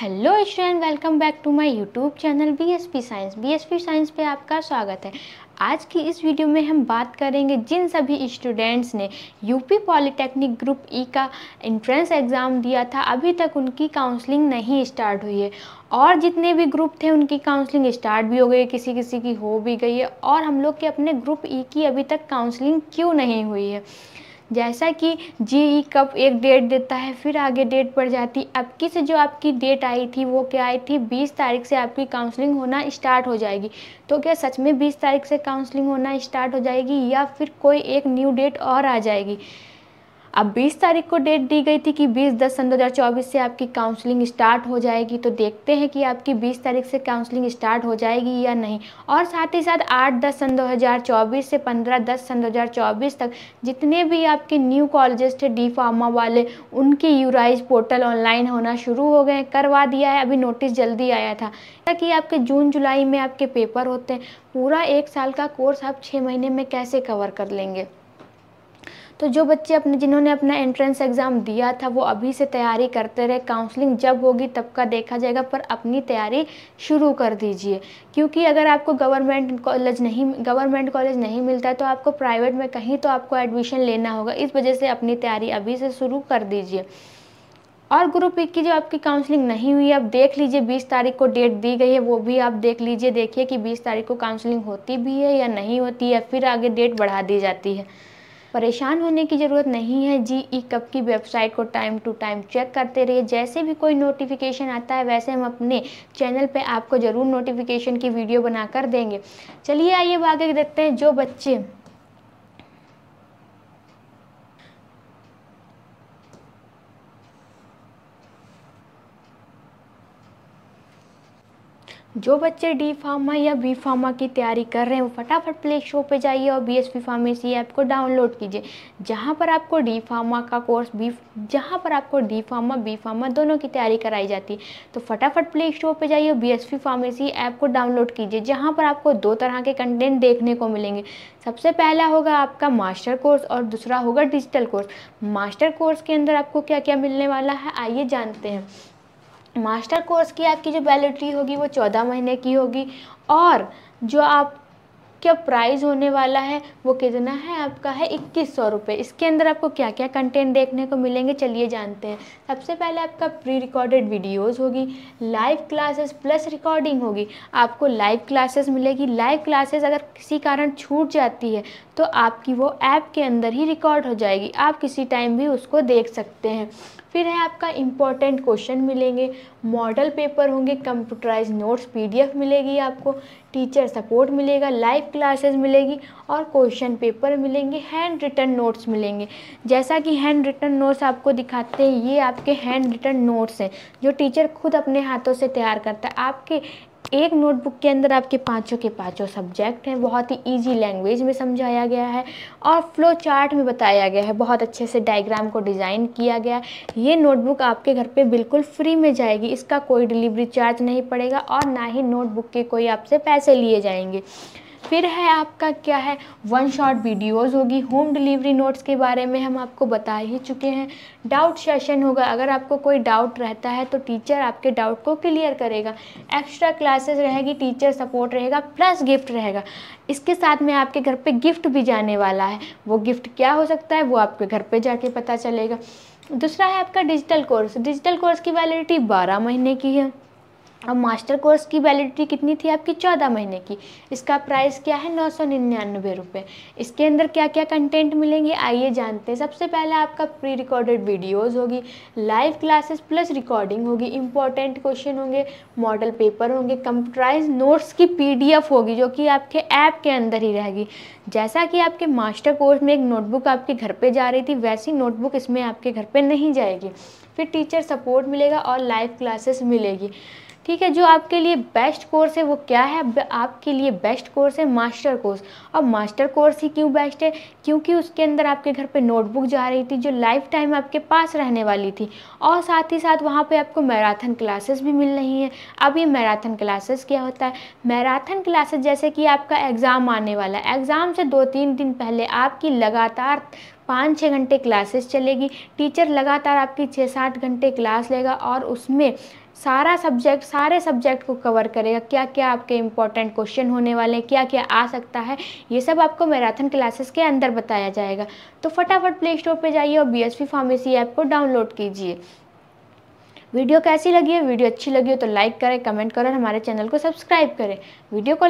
hello student welcome back to my YouTube channel BSP science BSP science पे आपका स्वागत है आज की इस वीडियो में हम बात करेंगे जिन सभी स्टूडेंट्स ने यूपी पॉलिटेक्निक ग्रुप ई का एंट्रेंस एग्ज़ाम दिया था अभी तक उनकी काउंसलिंग नहीं स्टार्ट हुई है और जितने भी ग्रुप थे उनकी काउंसलिंग स्टार्ट भी हो गई किसी किसी की हो भी गई है और हम लोग के अपने ग्रुप ई e की अभी तक काउंसलिंग क्यों नहीं हुई है जैसा कि जी कब एक डेट देता है फिर आगे डेट बढ़ जाती आपकी से जो आपकी डेट आई थी वो क्या आई थी बीस तारीख से आपकी काउंसलिंग होना स्टार्ट हो जाएगी तो क्या सच में बीस तारीख से काउंसलिंग होना स्टार्ट हो जाएगी या फिर कोई एक न्यू डेट और आ जाएगी अब 20 तारीख को डेट दी गई थी कि 20 दस सन दो से आपकी काउंसलिंग स्टार्ट हो जाएगी तो देखते हैं कि आपकी 20 तारीख से काउंसलिंग स्टार्ट हो जाएगी या नहीं और साथ ही साथ 8 दस सन दो से 15 दस सन दो तक जितने भी आपके न्यू कॉलेजेस थे डी फार्मा वाले उनके यूराइज पोर्टल ऑनलाइन होना शुरू हो गए करवा दिया है अभी नोटिस जल्दी आया था ताकि आपके जून जुलाई में आपके पेपर होते हैं पूरा एक साल का कोर्स आप छः महीने में कैसे कवर कर लेंगे तो जो बच्चे अपने जिन्होंने अपना एंट्रेंस एग्ज़ाम दिया था वो अभी से तैयारी करते रहे काउंसलिंग जब होगी तब का देखा जाएगा पर अपनी तैयारी शुरू कर दीजिए क्योंकि अगर आपको गवर्नमेंट कॉलेज नहीं गवर्नमेंट कॉलेज नहीं मिलता है तो आपको प्राइवेट में कहीं तो आपको एडमिशन लेना होगा इस वजह से अपनी तैयारी अभी से शुरू कर दीजिए और ग्रुप एक की जो आपकी काउंसलिंग नहीं हुई आप देख लीजिए 20 तारीख को डेट दी गई है वो भी आप देख लीजिए देखिए कि 20 तारीख को काउंसलिंग होती भी है या नहीं होती है फिर आगे डेट बढ़ा दी जाती है परेशान होने की ज़रूरत नहीं है जी ई कप की वेबसाइट को टाइम टू टाइम चेक करते रहिए जैसे भी कोई नोटिफिकेशन आता है वैसे हम अपने चैनल पे आपको ज़रूर नोटिफिकेशन की वीडियो बनाकर देंगे चलिए आइए आगे देखते हैं जो बच्चे जो बच्चे डी फार्मा या बी फार्मा की तैयारी कर रहे हैं वो फटाफट प्ले स्टोर पर जाइए और B S P pharmacy app को डाउनलोड कीजिए जहाँ पर आपको डी फार्मा का कोर्स बी जहाँ पर आपको डी फार्मा बी फार्मा दोनों की तैयारी कराई जाती है तो फटाफट प्ले स्टोर पर जाइए और B S P pharmacy app को डाउनलोड कीजिए जहाँ पर आपको दो तरह के कंटेंट देखने को मिलेंगे सबसे पहला होगा आपका मास्टर कोर्स और दूसरा होगा डिजिटल कोर्स मास्टर कोर्स के अंदर आपको क्या क्या मिलने वाला है आइए जानते हैं मास्टर कोर्स की आपकी जो वैलिडिटी होगी वो चौदह महीने की होगी और जो आप क्या प्राइस होने वाला है वो कितना है आपका है इक्कीस सौ रुपये इसके अंदर आपको क्या क्या कंटेंट देखने को मिलेंगे चलिए जानते हैं सबसे पहले आपका प्री रिकॉर्डेड वीडियोस होगी लाइव क्लासेस प्लस रिकॉर्डिंग होगी आपको लाइव क्लासेस मिलेगी लाइव क्लासेस अगर किसी कारण छूट जाती है तो आपकी वो ऐप के अंदर ही रिकॉर्ड हो जाएगी आप किसी टाइम भी उसको देख सकते हैं फिर है आपका इम्पॉर्टेंट क्वेश्चन मिलेंगे मॉडल पेपर होंगे कंप्यूटराइज नोट्स पीडीएफ मिलेगी आपको टीचर सपोर्ट मिलेगा लाइव क्लासेस मिलेगी और क्वेश्चन पेपर मिलेंगे हैंड रिटन नोट्स मिलेंगे जैसा कि हैंड रिटन नोट्स आपको दिखाते हैं ये आपके हैंड रिटन नोट्स हैं जो टीचर खुद अपने हाथों से तैयार करता है आपके एक नोटबुक के अंदर आपके पाँचों के पाँचों सब्जेक्ट हैं बहुत ही ईजी लैंग्वेज में समझाया गया है और फ्लो चार्ट में बताया गया है बहुत अच्छे से डायग्राम को डिज़ाइन किया गया ये नोटबुक आपके घर पे बिल्कुल फ्री में जाएगी इसका कोई डिलीवरी चार्ज नहीं पड़ेगा और ना ही नोटबुक के कोई आपसे पैसे लिए जाएंगे फिर है आपका क्या है वन शॉट वीडियोस होगी होम डिलीवरी नोट्स के बारे में हम आपको बता ही चुके हैं डाउट सेशन होगा अगर आपको कोई डाउट रहता है तो टीचर आपके डाउट को क्लियर करेगा एक्स्ट्रा क्लासेस रहेगी टीचर सपोर्ट रहेगा प्लस गिफ्ट रहेगा इसके साथ में आपके घर पे गिफ्ट भी जाने वाला है वो गिफ्ट क्या हो सकता है वो आपके घर पे जाके पता चलेगा दूसरा है आपका डिजिटल कोर्स डिजिटल कोर्स की वैलिडिटी बारह महीने की है अब मास्टर कोर्स की वैलिडिटी कितनी थी आपकी चौदह महीने की इसका प्राइस क्या है नौ सौ निन्यानवे रुपये इसके अंदर क्या क्या कंटेंट मिलेंगे आइए जानते हैं सबसे पहले आपका प्री रिकॉर्डेड वीडियोस होगी लाइव क्लासेस प्लस रिकॉर्डिंग होगी इंपॉर्टेंट क्वेश्चन होंगे मॉडल पेपर होंगे कंप्यूटराइज नोट्स की पी होगी जो कि आपके ऐप के अंदर ही रहेगी जैसा कि आपके मास्टर कोर्स में एक नोटबुक आपके घर पर जा रही थी वैसी नोटबुक इसमें आपके घर पर नहीं जाएगी फिर टीचर सपोर्ट मिलेगा और लाइव क्लासेस मिलेगी ठीक है जो आपके लिए बेस्ट कोर्स है वो क्या है आपके लिए बेस्ट कोर्स है मास्टर कोर्स और मास्टर कोर्स ही क्यों बेस्ट है क्योंकि उसके अंदर आपके घर पे नोटबुक जा रही थी जो लाइफ टाइम आपके पास रहने वाली थी और साथ ही साथ वहाँ पे आपको मैराथन क्लासेस भी मिल रही हैं अब ये मैराथन क्लासेस क्या होता है मैराथन क्लासेस जैसे कि आपका एग्ज़ाम आने वाला है एग्ज़ाम से दो तीन दिन पहले आपकी लगातार पाँच छः घंटे क्लासेस चलेगी टीचर लगातार आपकी छः सात घंटे क्लास लेगा और उसमें सारा सब्जेक्ट सारे सब्जेक्ट को कवर करेगा क्या क्या आपके इंपॉर्टेंट क्वेश्चन होने वाले हैं क्या क्या आ सकता है ये सब आपको मैराथन क्लासेस के अंदर बताया जाएगा तो फटाफट प्ले स्टोर पर जाइए और बी एस फार्मेसी ऐप को डाउनलोड कीजिए वीडियो कैसी लगी है वीडियो अच्छी लगी हो तो लाइक करें कमेंट करें और हमारे चैनल को सब्सक्राइब करें वीडियो को